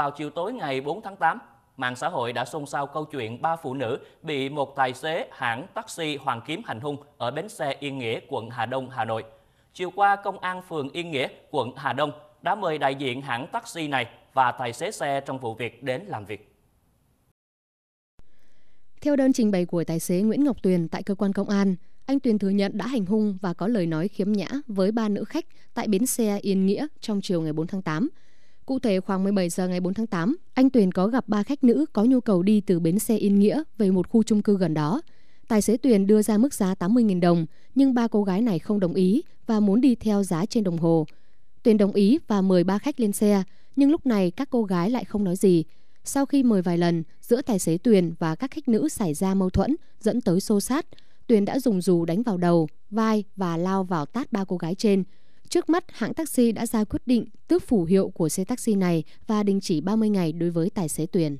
Vào chiều tối ngày 4 tháng 8, mạng xã hội đã xôn xao câu chuyện ba phụ nữ bị một tài xế hãng taxi Hoàng Kiếm hành hung ở bến xe Yên Nghĩa, quận Hà Đông, Hà Nội. Chiều qua, Công an phường Yên Nghĩa, quận Hà Đông đã mời đại diện hãng taxi này và tài xế xe trong vụ việc đến làm việc. Theo đơn trình bày của tài xế Nguyễn Ngọc Tuyền tại cơ quan công an, anh Tuyền thừa nhận đã hành hung và có lời nói khiếm nhã với ba nữ khách tại bến xe Yên Nghĩa trong chiều ngày 4 tháng 8 Cụ thể khoảng 17 giờ ngày 4 tháng 8, anh Tuyền có gặp ba khách nữ có nhu cầu đi từ bến xe Yên Nghĩa về một khu chung cư gần đó. Tài xế Tuyền đưa ra mức giá 80.000 đồng, nhưng ba cô gái này không đồng ý và muốn đi theo giá trên đồng hồ. Tuyền đồng ý và mời ba khách lên xe, nhưng lúc này các cô gái lại không nói gì. Sau khi mời vài lần, giữa tài xế Tuyền và các khách nữ xảy ra mâu thuẫn dẫn tới xô sát. Tuyền đã dùng dù đánh vào đầu, vai và lao vào tát ba cô gái trên – Trước mắt, hãng taxi đã ra quyết định tước phủ hiệu của xe taxi này và đình chỉ 30 ngày đối với tài xế Tuyền.